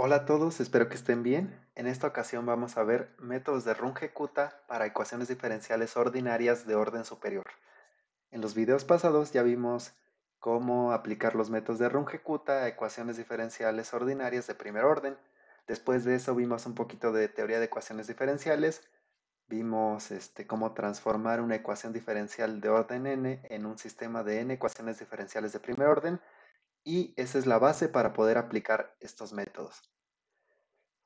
Hola a todos, espero que estén bien. En esta ocasión vamos a ver métodos de Runge-Kutta para ecuaciones diferenciales ordinarias de orden superior. En los videos pasados ya vimos cómo aplicar los métodos de Runge-Kutta a ecuaciones diferenciales ordinarias de primer orden. Después de eso vimos un poquito de teoría de ecuaciones diferenciales, vimos este, cómo transformar una ecuación diferencial de orden n en un sistema de n ecuaciones diferenciales de primer orden y esa es la base para poder aplicar estos métodos.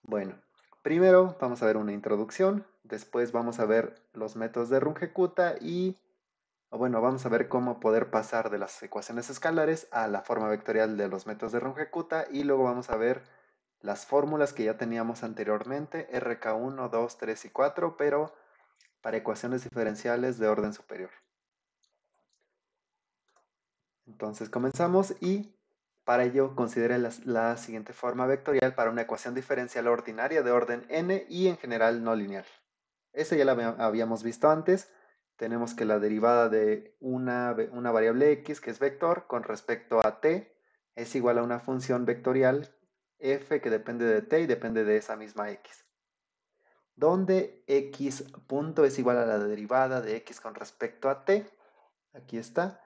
Bueno, primero vamos a ver una introducción, después vamos a ver los métodos de Runge-Kutta y bueno, vamos a ver cómo poder pasar de las ecuaciones escalares a la forma vectorial de los métodos de Runge-Kutta y luego vamos a ver las fórmulas que ya teníamos anteriormente, RK1, 2, 3 y 4, pero para ecuaciones diferenciales de orden superior. Entonces comenzamos y para ello, considere la, siguiente forma vectorial para una ecuación diferencial ordinaria de orden n y en general no lineal. Esa ya la habíamos visto antes. Tenemos que la derivada de una, una variable x, que es vector, con respecto a t, es igual a una función vectorial f que depende de t y depende de esa misma x. Donde x punto es igual a la derivada de x con respecto a t. Aquí está.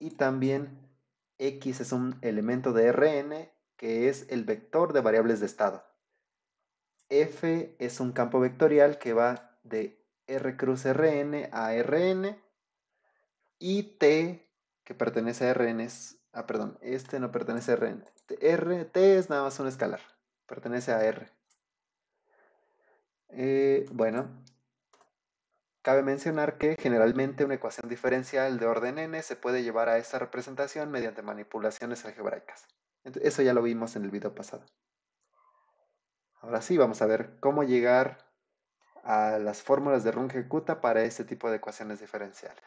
Y también X es un elemento de Rn que es el vector de variables de estado. F es un campo vectorial que va de R cruz Rn a Rn. Y T, que pertenece a Rn, es... Ah, perdón, este no pertenece a Rn. R, T es nada más un escalar, pertenece a R. Eh, bueno, Cabe mencionar que generalmente una ecuación diferencial de orden n se puede llevar a esta representación mediante manipulaciones algebraicas. Eso ya lo vimos en el video pasado. Ahora sí, vamos a ver cómo llegar a las fórmulas de Runge-Kutta para este tipo de ecuaciones diferenciales.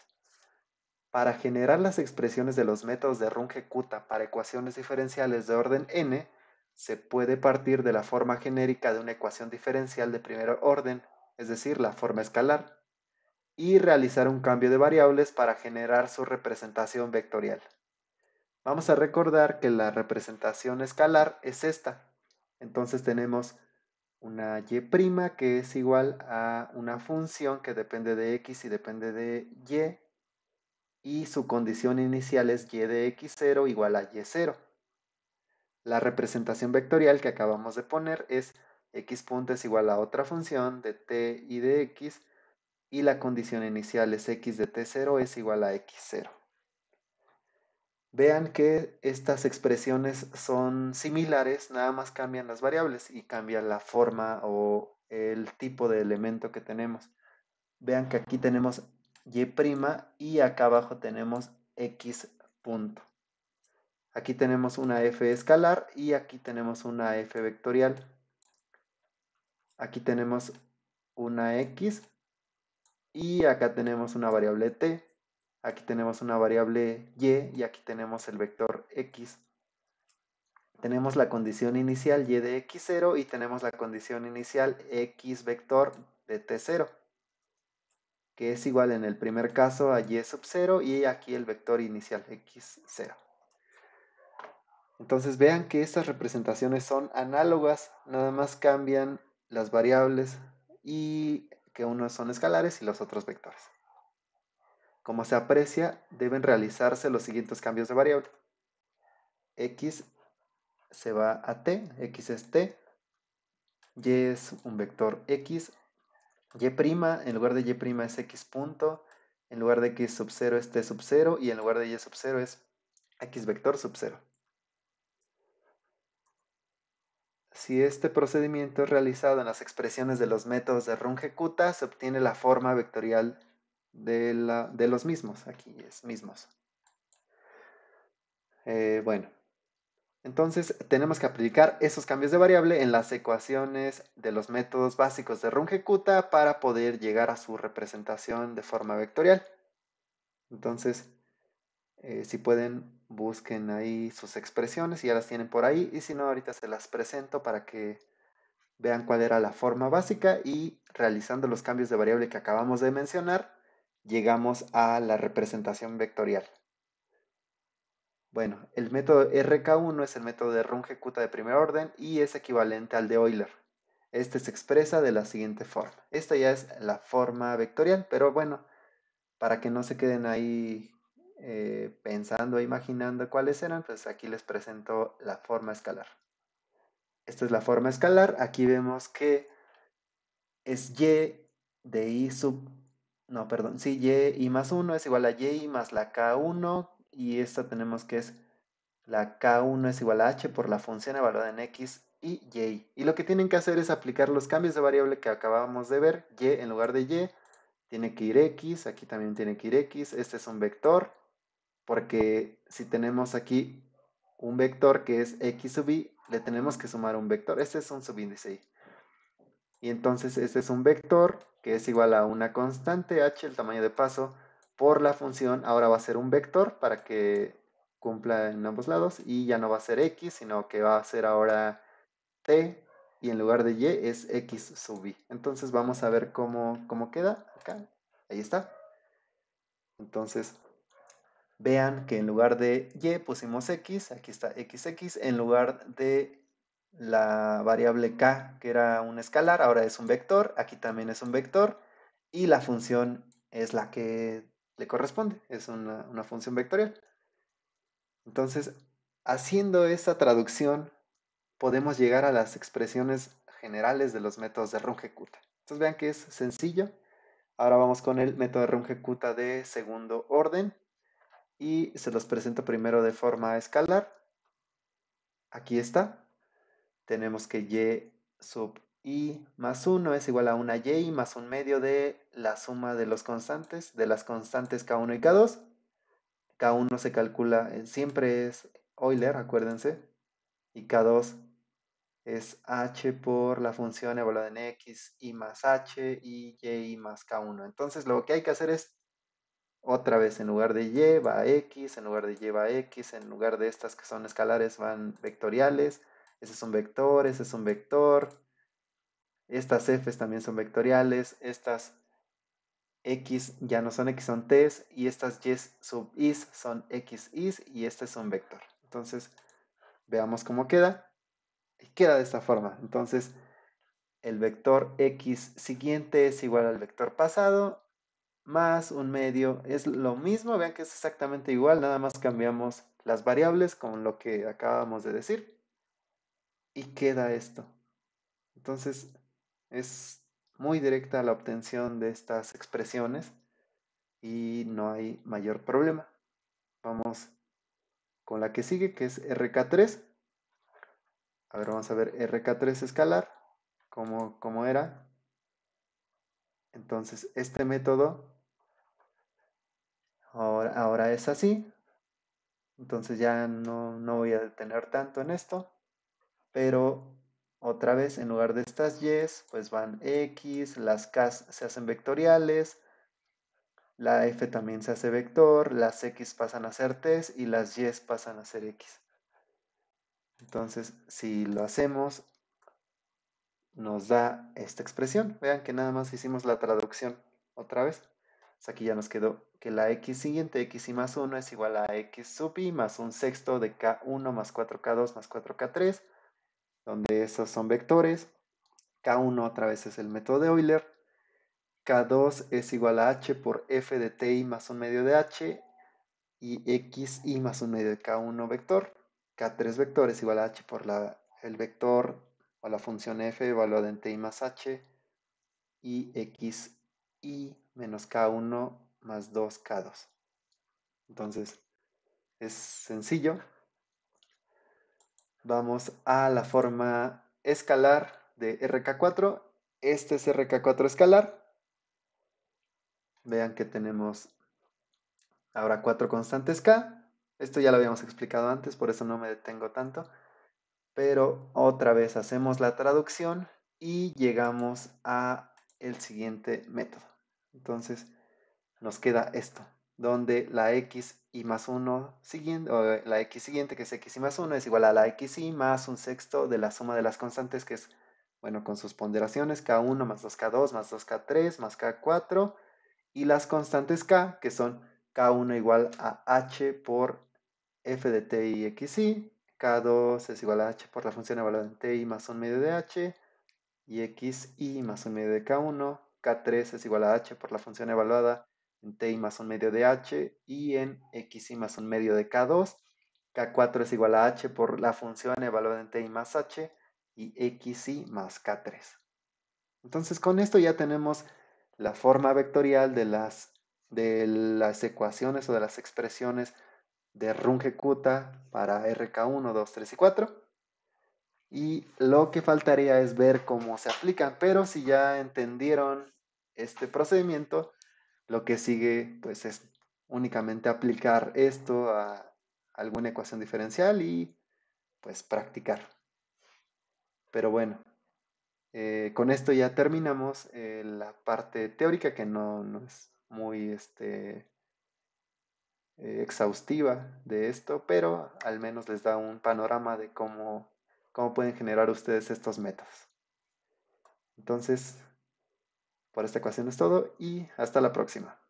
Para generar las expresiones de los métodos de Runge-Kutta para ecuaciones diferenciales de orden n, se puede partir de la forma genérica de una ecuación diferencial de primer orden, es decir, la forma escalar y realizar un cambio de variables para generar su representación vectorial. Vamos a recordar que la representación escalar es esta. Entonces tenemos una y' que es igual a una función que depende de x y depende de y y su condición inicial es y de x0 igual a y0. La representación vectorial que acabamos de poner es x punto es igual a otra función de t y de x y la condición inicial es x de t0 es igual a x0. Vean que estas expresiones son similares, nada más cambian las variables y cambian la forma o el tipo de elemento que tenemos. Vean que aquí tenemos y' y acá abajo tenemos x punto. Aquí tenemos una f escalar y aquí tenemos una f vectorial. Aquí tenemos una x y acá tenemos una variable t, aquí tenemos una variable y y aquí tenemos el vector x. Tenemos la condición inicial y de x0 y tenemos la condición inicial x vector de t0, que es igual en el primer caso a y sub 0 y aquí el vector inicial x0. Entonces vean que estas representaciones son análogas, nada más cambian las variables y que unos son escalares y los otros vectores. Como se aprecia, deben realizarse los siguientes cambios de variable. X se va a T, X es T, Y es un vector X, Y' en lugar de Y' es X punto, en lugar de X sub 0 es T sub 0 y en lugar de Y sub 0 es X vector sub 0. Si este procedimiento es realizado en las expresiones de los métodos de Runge-Kutta, se obtiene la forma vectorial de, los mismos. Aquí es mismos. Eh, bueno, entonces tenemos que aplicar esos cambios de variable en las ecuaciones de los métodos básicos de Runge-Kutta para poder llegar a su representación de forma vectorial. Entonces, eh, si pueden busquen ahí sus expresiones, ya las tienen por ahí, y si no, ahorita se las presento para que vean cuál era la forma básica y realizando los cambios de variable que acabamos de mencionar, llegamos a la representación vectorial. Bueno, el método RK1 es el método de Runge-Kutta de primer orden y es equivalente al de Euler. Este se expresa de la siguiente forma. Esta ya es la forma vectorial, pero bueno, para que no se queden ahí eh, pensando e imaginando cuáles eran, pues aquí les presento la forma escalar. Esta es la forma escalar. Aquí vemos que es y de i sub... No, perdón. Sí, y más 1 es igual a y más la k1. Y esta tenemos que es la k1 es igual a h por la función evaluada en x y y. Y lo que tienen que hacer es aplicar los cambios de variable que acabamos de ver. y en lugar de y tiene que ir x. Aquí también tiene que ir x. Este es un vector porque si tenemos aquí un vector que es x sub i, le tenemos que sumar un vector. Este es un subíndice i, Y entonces este es un vector que es igual a una constante h, el tamaño de paso, por la función. Ahora va a ser un vector para que cumpla en ambos lados y ya no va a ser x, sino que va a ser ahora t y en lugar de y es x sub i. Entonces vamos a ver cómo, cómo queda acá. Ahí está. Entonces vean que en lugar de y pusimos x, aquí está xx, en lugar de la variable k, que era un escalar, ahora es un vector, aquí también es un vector, y la función es la que le corresponde, es una, función vectorial. Entonces, haciendo esta traducción, podemos llegar a las expresiones generales de los métodos de Runge-Kutta. Entonces vean que es sencillo. Ahora vamos con el método de Runge-Kutta de segundo orden y se los presento primero de forma escalar. Aquí está. Tenemos que y sub i más 1 es igual a una y más un medio de la suma de los constantes, de las constantes k1 y k2. K1 se calcula, siempre es Euler, acuérdense, y K2 es h por la función evaluada en x y más h y y más k1. Entonces lo que hay que hacer es otra vez, en lugar de y va a x, en lugar de y va a x, en lugar de estas que son escalares van vectoriales. Ese es un vector, ese es un vector. Estas f también son vectoriales. Estas x ya no son x, son t, Y estas y sub is son x is. Y este es un vector. Entonces, veamos cómo queda. queda de esta forma. Entonces, el vector x siguiente es igual al vector pasado más un medio. Es lo mismo, vean que es exactamente igual, nada más cambiamos las variables con lo que acabamos de decir. Y queda esto. Entonces, es muy directa la obtención de estas expresiones y no hay mayor problema. Vamos con la que sigue, que es RK3. A ver, vamos a ver RK3 escalar, como, como era. Entonces, este método ahora, es así, entonces ya no, voy a detener tanto en esto, pero otra vez en lugar de estas yes, pues van x, las k se hacen vectoriales, la f también se hace vector, las x pasan a ser t y las y pasan a ser x. Entonces, si lo hacemos, nos da esta expresión. Vean que nada más hicimos la traducción otra vez aquí ya nos quedó que la x siguiente, x más 1, es igual a x sub i más un sexto de k1 más 4k2 más 4k3, donde esos son vectores. k1 otra vez es el método de Euler. k2 es igual a h por f de ti más un medio de h y x y más un medio de k1 vector. k3 vector es igual a h por la, el vector o la función f evaluada en ti más h y x y menos K1 más 2K2. Entonces, es sencillo. Vamos a la forma escalar de RK4. Este es RK4 escalar. Vean que tenemos ahora cuatro constantes K. Esto ya lo habíamos explicado antes, por eso no me detengo tanto. Pero otra vez hacemos la traducción y llegamos a el siguiente método. Entonces nos queda esto, donde la x y más 1 siguiente, eh, la x siguiente que es x y más 1 es igual a la x y más un sexto de la suma de las constantes que es, bueno, con sus ponderaciones k1 más 2k2 más 2k3 más k4 y las constantes k que son k1 igual a h por f de t y k2 es igual a h por la función evaluada en t y más 1 medio de h, y xi más un medio de k1, k3 es igual a h por la función evaluada en ti más un medio de h y en xi más un medio de k2, k4 es igual a h por la función evaluada en ti más h y xi más k3. Entonces con esto ya tenemos la forma vectorial de las, de las ecuaciones o de las expresiones de Runge-Kutta para RK1, 2, 3 y 4. Y lo que faltaría es ver cómo se aplican, pero si ya entendieron este procedimiento, lo que sigue pues es únicamente aplicar esto a alguna ecuación diferencial y pues practicar. Pero bueno, eh, con esto ya terminamos eh, la parte teórica que no, es muy este, eh, exhaustiva de esto, pero al menos les da un panorama de cómo cómo pueden generar ustedes estos métodos? Entonces, por esta ecuación es todo y hasta la próxima.